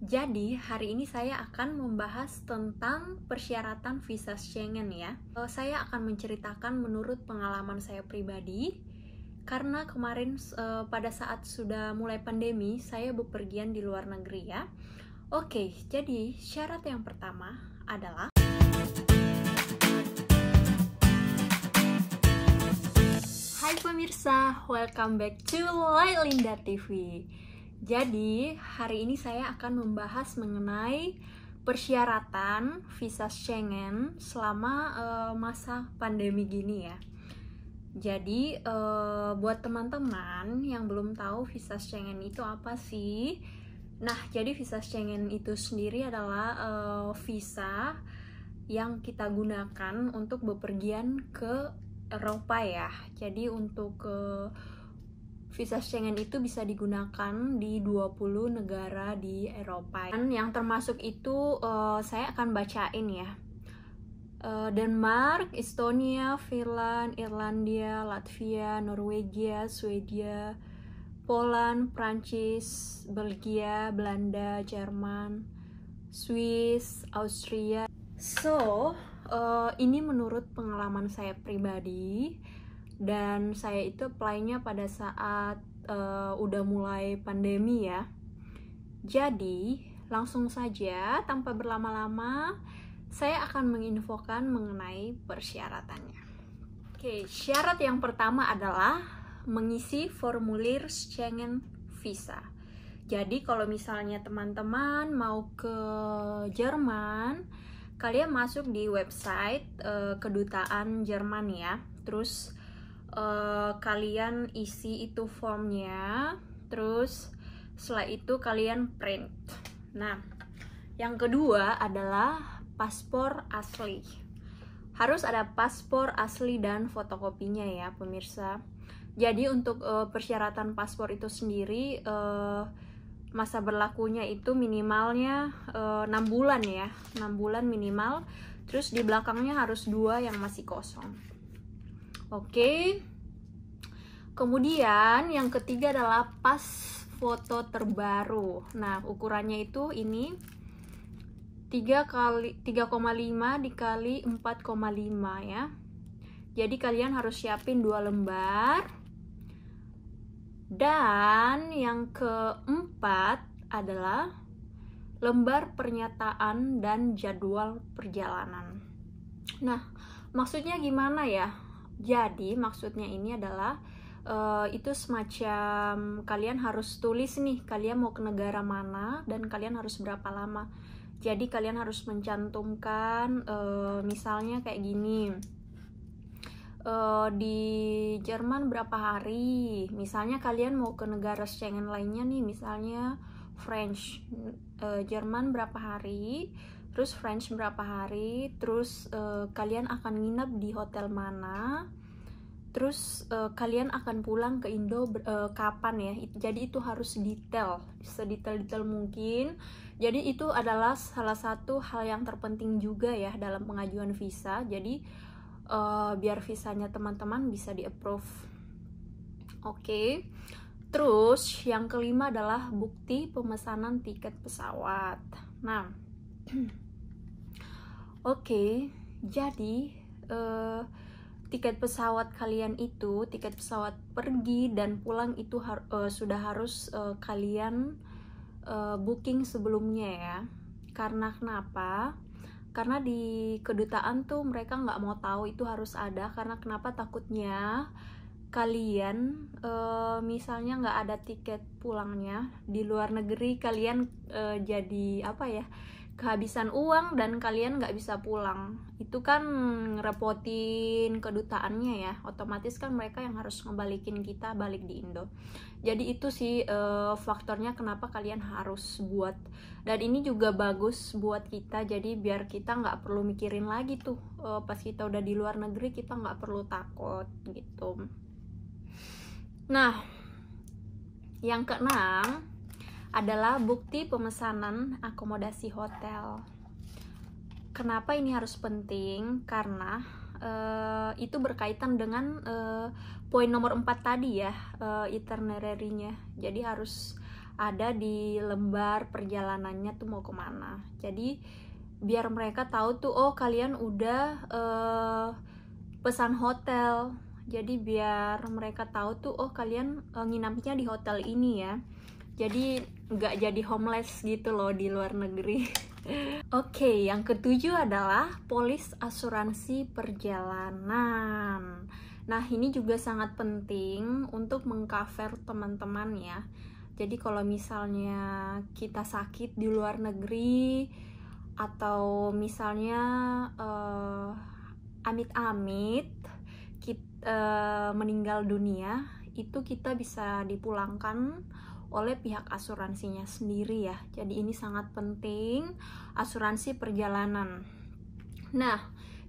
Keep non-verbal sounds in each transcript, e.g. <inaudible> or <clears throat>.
Jadi, hari ini saya akan membahas tentang persyaratan visa Schengen ya. Eh, saya akan menceritakan menurut pengalaman saya pribadi karena kemarin eh, pada saat sudah mulai pandemi, saya bepergian di luar negeri ya. Oke, jadi syarat yang pertama adalah Hai pemirsa, welcome back to Lailinda TV. Jadi, hari ini saya akan membahas mengenai persyaratan visa Schengen selama uh, masa pandemi gini ya. Jadi uh, buat teman-teman yang belum tahu visa Schengen itu apa sih? Nah, jadi visa Schengen itu sendiri adalah uh, visa yang kita gunakan untuk bepergian ke Eropa ya. Jadi untuk ke uh, visa Schengen itu bisa digunakan di 20 negara di Eropa. Dan yang termasuk itu uh, saya akan bacain ya. Uh, Denmark, Estonia, Finland, Irlandia, Latvia, Norwegia, Swedia, Poland, Prancis, Belgia, Belanda, Jerman, Swiss, Austria. So, uh, ini menurut pengalaman saya pribadi dan saya itu apply-nya pada saat uh, udah mulai pandemi ya. Jadi, langsung saja tanpa berlama-lama saya akan menginfokan mengenai persyaratannya. Oke, syarat yang pertama adalah mengisi formulir Schengen Visa. Jadi kalau misalnya teman-teman mau ke Jerman, kalian masuk di website uh, kedutaan Jerman ya. Terus uh, kalian isi itu formnya terus setelah itu kalian print nah yang kedua adalah paspor asli harus ada paspor asli dan fotokopinya ya pemirsa jadi untuk uh, persyaratan paspor itu sendiri uh, masa berlakunya itu minimalnya 6 bulan ya 6 bulan minimal terus di belakangnya harus dua yang masih kosong Oke. Kemudian yang ketiga adalah pas foto terbaru. Nah, ukurannya itu ini 3 kali 3,5 dikali 4,5 ya. Jadi kalian harus siapin dua lembar. Dan yang keempat adalah lembar pernyataan dan jadwal perjalanan. Nah, maksudnya gimana ya? Jadi maksudnya ini adalah uh, itu semacam kalian harus tulis nih kalian mau ke negara mana dan kalian harus berapa lama. Jadi kalian harus mencantumkan uh, misalnya kayak gini. Uh, di Jerman berapa hari? Misalnya kalian mau ke negara Schengen lainnya nih, misalnya French, uh, Jerman berapa hari? terus French berapa hari, terus uh, kalian akan nginep di hotel mana, terus uh, kalian akan pulang ke Indo uh, kapan ya. Jadi itu harus detail, sedetail-detail mungkin. Jadi itu adalah salah satu hal yang terpenting juga ya dalam pengajuan visa. Jadi uh, biar visanya teman-teman bisa di-approve. Oke. Okay. Terus yang kelima adalah bukti pemesanan tiket pesawat. Nah, <clears throat> Oke, jadi uh, tiket pesawat kalian itu, tiket pesawat pergi dan pulang itu har uh, sudah harus uh, kalian uh, booking sebelumnya ya. Karena kenapa? Karena di kedutaan tuh mereka nggak mau tahu itu harus ada. Karena kenapa? Takutnya kalian uh, misalnya nggak ada tiket pulangnya di luar negeri kalian uh, jadi apa ya? kehabisan uang dan kalian nggak bisa pulang itu kan ngerepotin kedutaannya ya otomatis kan mereka yang harus ngebalikin kita balik di Indo jadi itu sih uh, faktornya kenapa kalian harus buat dan ini juga bagus buat kita jadi biar kita nggak perlu mikirin lagi tuh uh, pas kita udah di luar negeri kita nggak perlu takut gitu nah yang keenam adalah bukti pemesanan akomodasi hotel. Kenapa ini harus penting? Karena uh, itu berkaitan dengan uh, poin nomor 4 tadi ya, uh, itinerary-nya. Jadi harus ada di lembar perjalanannya tuh mau kemana. Jadi biar mereka tahu tuh oh kalian udah uh, pesan hotel. Jadi biar mereka tahu tuh oh kalian uh, nginapnya di hotel ini ya jadi nggak jadi homeless gitu loh di luar negeri <laughs> Oke, okay, yang ketujuh adalah polis asuransi perjalanan. Nah, ini juga sangat penting untuk mengcover teman-teman ya. Jadi kalau misalnya kita sakit di luar negeri atau misalnya uh, amit-amit kita uh, eh, meninggal dunia, itu kita bisa dipulangkan oleh pihak asuransinya sendiri ya. Jadi ini sangat penting asuransi perjalanan. Nah,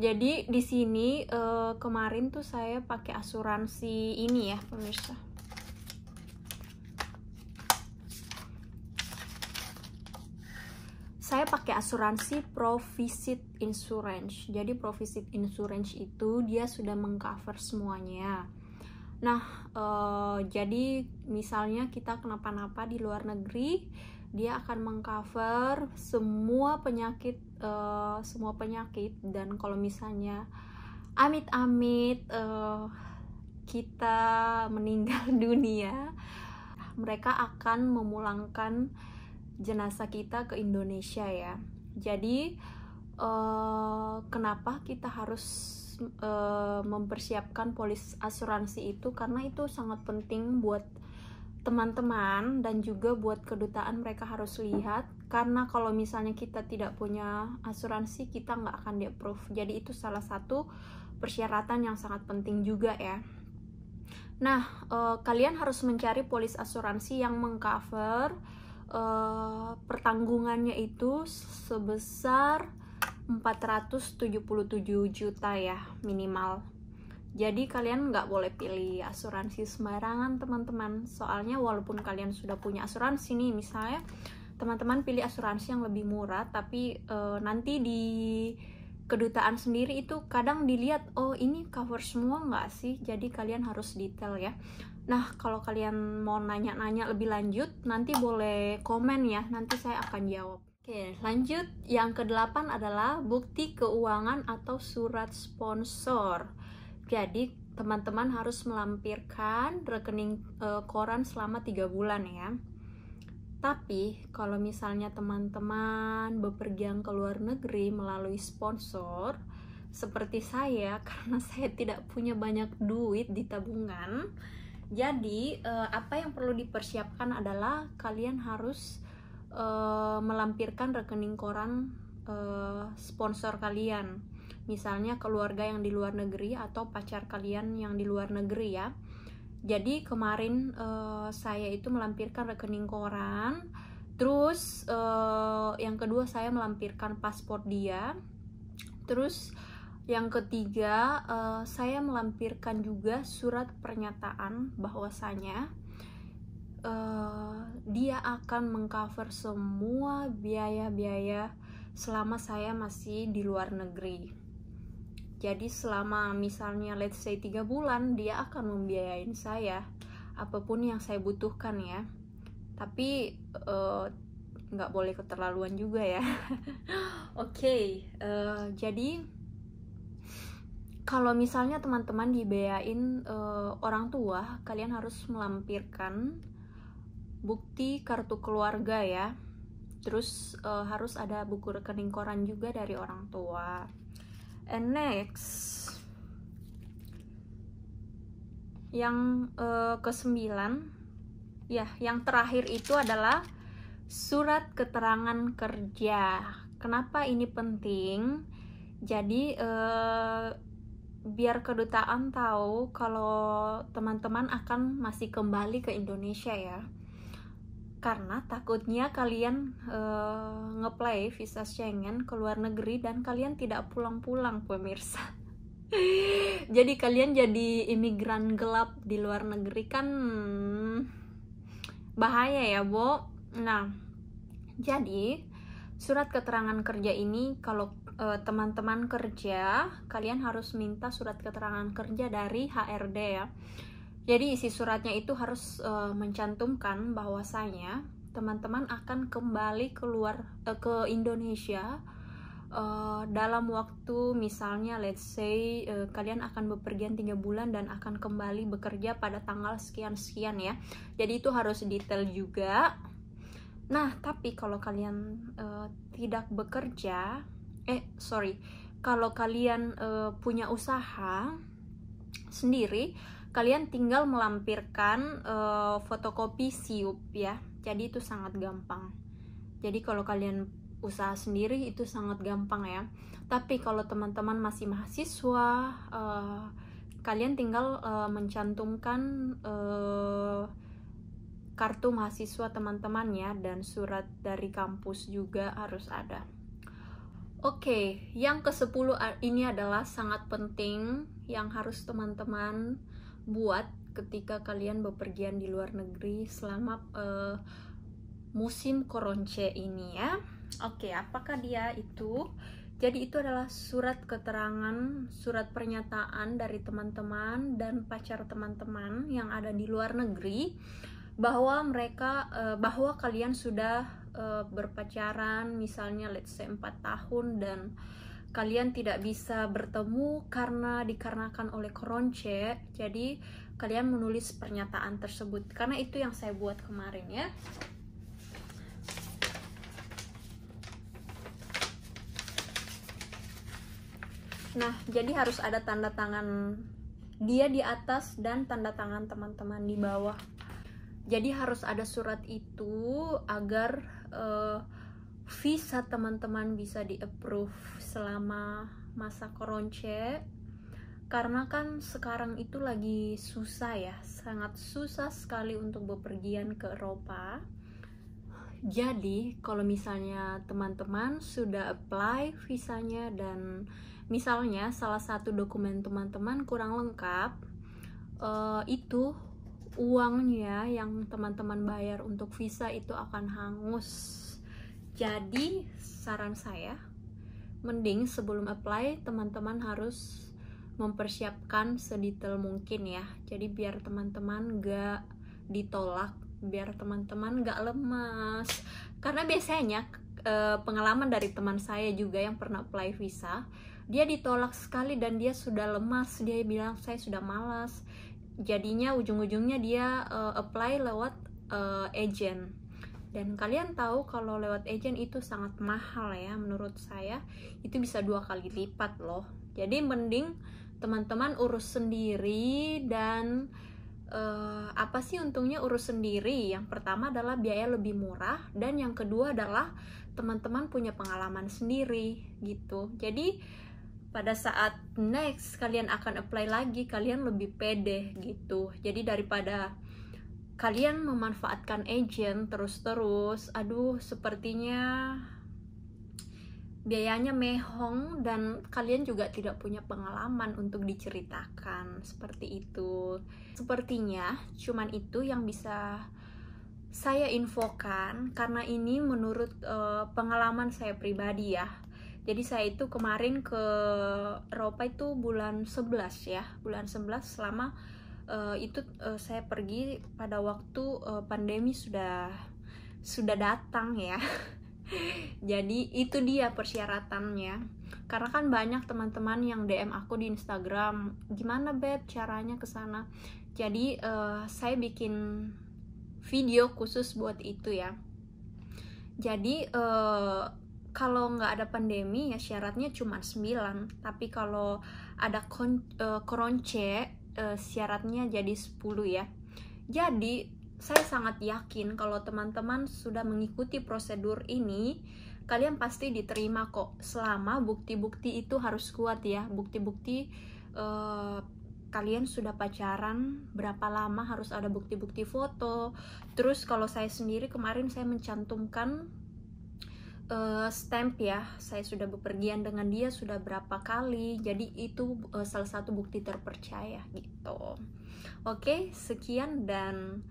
jadi di sini uh, kemarin tuh saya pakai asuransi ini ya, pemirsa. saya pakai asuransi Provisit Insurance. Jadi Provisit Insurance itu dia sudah mengcover semuanya. Nah, uh, jadi misalnya kita kenapa-napa di luar negeri, dia akan mengcover semua penyakit uh, semua penyakit dan kalau misalnya amit-amit uh, kita meninggal <laughs> dunia, mereka akan memulangkan jenazah kita ke Indonesia ya. Jadi uh, kenapa kita harus e, mempersiapkan polis asuransi itu karena itu sangat penting buat teman-teman dan juga buat kedutaan mereka harus lihat karena kalau misalnya kita tidak punya asuransi kita nggak akan di approve jadi itu salah satu persyaratan yang sangat penting juga ya nah e, kalian harus mencari polis asuransi yang mengcover eh, pertanggungannya itu sebesar 477 juta ya minimal. Jadi kalian nggak boleh pilih asuransi sembarangan teman-teman. Soalnya walaupun kalian sudah punya asuransi nih misalnya teman-teman pilih asuransi yang lebih murah tapi e, nanti di kedutaan sendiri itu kadang dilihat oh ini cover semua nggak sih jadi kalian harus detail ya nah kalau kalian mau nanya-nanya lebih lanjut nanti boleh komen ya nanti saya akan jawab Oke, lanjut yang kedelapan adalah bukti keuangan atau surat sponsor. Jadi, teman-teman harus melampirkan rekening e, koran selama tiga bulan ya. Tapi, kalau misalnya teman-teman bepergian ke luar negeri melalui sponsor, seperti saya, <laughs> karena saya tidak punya banyak duit di tabungan, jadi eh, apa yang perlu dipersiapkan adalah kalian harus uh, melampirkan rekening koran uh, sponsor kalian. Misalnya keluarga yang di luar negeri atau pacar kalian yang di luar negeri ya. Jadi kemarin uh, saya itu melampirkan rekening koran. Terus uh, yang kedua saya melampirkan paspor dia. Terus yang ketiga uh, saya melampirkan juga surat pernyataan bahwasanya Eh, dia akan mengcover semua biaya-biaya selama saya masih di luar negeri. Jadi selama misalnya let's say 3 bulan dia akan membiayain saya apapun yang saya butuhkan ya. Tapi eh, nggak uh, boleh keterlaluan juga ya. <laughs> Oke, okay, uh, eh, jadi kalau misalnya teman-teman dibayain uh, orang tua, kalian harus melampirkan bukti kartu keluarga ya terus uh, harus ada buku rekening koran juga dari orang tua and next yang uh, kesembilan ya yang terakhir itu adalah surat keterangan kerja kenapa ini penting jadi uh, biar kedutaan tahu kalau teman-teman akan masih kembali ke Indonesia ya karena takutnya kalian uh, ngeplay visa Schengen ke luar negeri dan kalian tidak pulang-pulang pemirsa. <laughs> jadi kalian jadi imigran gelap di luar negeri kan hmm, bahaya ya, Bo. Nah, jadi surat keterangan kerja ini kalau eh, teman-teman kerja, kalian harus minta surat keterangan kerja dari HRD ya jadi isi suratnya itu harus uh, mencantumkan bahwasanya teman-teman akan kembali keluar uh, ke Indonesia uh, dalam waktu misalnya let's say uh, kalian akan bepergian tiga bulan dan akan kembali bekerja pada tanggal sekian sekian ya. Jadi itu harus detail juga. Nah tapi kalau kalian uh, tidak bekerja, eh sorry, kalau kalian uh, punya usaha sendiri kalian tinggal melampirkan uh, fotokopi siup ya jadi itu sangat gampang jadi kalau kalian usaha sendiri itu sangat gampang ya tapi kalau teman-teman masih mahasiswa uh, kalian tinggal uh, mencantumkan uh, kartu mahasiswa teman-teman ya dan surat dari kampus juga harus ada Oke, okay, yang ke-10 ini adalah sangat penting yang harus teman-teman buat ketika kalian bepergian di luar negeri selama uh, musim koronce ini ya. Oke, okay, apakah dia itu? Jadi itu adalah surat keterangan, surat pernyataan dari teman-teman dan pacar teman-teman yang ada di luar negeri bahwa mereka uh, bahwa kalian sudah uh, berpacaran misalnya let's say 4 tahun dan kalian tidak bisa bertemu karena dikarenakan oleh koronce jadi kalian menulis pernyataan tersebut karena itu yang saya buat kemarin ya Nah, jadi harus ada tanda tangan dia di atas dan tanda tangan teman-teman di bawah. Jadi harus ada surat itu agar uh, visa teman-teman bisa di approve selama masa koronce karena kan sekarang itu lagi susah ya sangat susah sekali untuk bepergian ke Eropa jadi kalau misalnya teman-teman sudah apply visanya dan misalnya salah satu dokumen teman-teman kurang lengkap uh, itu uangnya yang teman-teman bayar untuk visa itu akan hangus jadi saran saya, mending sebelum apply teman-teman harus mempersiapkan sedetail mungkin ya. Jadi biar teman-teman gak ditolak, biar teman-teman gak lemas. Karena biasanya e, pengalaman dari teman saya juga yang pernah apply visa, dia ditolak sekali dan dia sudah lemas, dia bilang saya sudah malas. Jadinya ujung-ujungnya dia e, apply lewat uh, agent dan kalian tahu kalau lewat agent itu sangat mahal ya menurut saya itu bisa dua kali lipat loh jadi mending teman-teman urus sendiri dan uh, apa sih untungnya urus sendiri yang pertama adalah biaya lebih murah dan yang kedua adalah teman-teman punya pengalaman sendiri gitu jadi pada saat next kalian akan apply lagi kalian lebih pede gitu jadi daripada kalian memanfaatkan agent terus-terus, aduh sepertinya biayanya mehong dan kalian juga tidak punya pengalaman untuk diceritakan seperti itu. Sepertinya cuman itu yang bisa saya infokan karena ini menurut uh, pengalaman saya pribadi ya. Jadi saya itu kemarin ke Eropa itu bulan 11 ya, bulan 11 selama uh, itu uh, saya pergi pada waktu uh, pandemi sudah sudah datang ya. <laughs> Jadi itu dia persyaratannya. Karena kan banyak teman-teman yang DM aku di Instagram, gimana beb caranya ke sana. Jadi uh, saya bikin video khusus buat itu ya. Jadi uh, kalau nggak ada pandemi ya syaratnya cuma 9 tapi kalau ada kon uh, koronce uh, syaratnya jadi 10 ya. Jadi saya sangat yakin kalau teman-teman sudah mengikuti prosedur ini, kalian pasti diterima kok selama bukti-bukti itu harus kuat ya. Bukti-bukti eh, kalian sudah pacaran berapa lama harus ada bukti-bukti foto. Terus kalau saya sendiri kemarin saya mencantumkan uh, stamp ya saya sudah bepergian dengan dia sudah berapa kali jadi itu uh, salah satu bukti terpercaya gitu oke sekian dan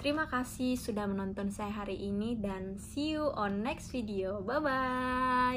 terima kasih sudah menonton saya hari ini dan see you on next video bye bye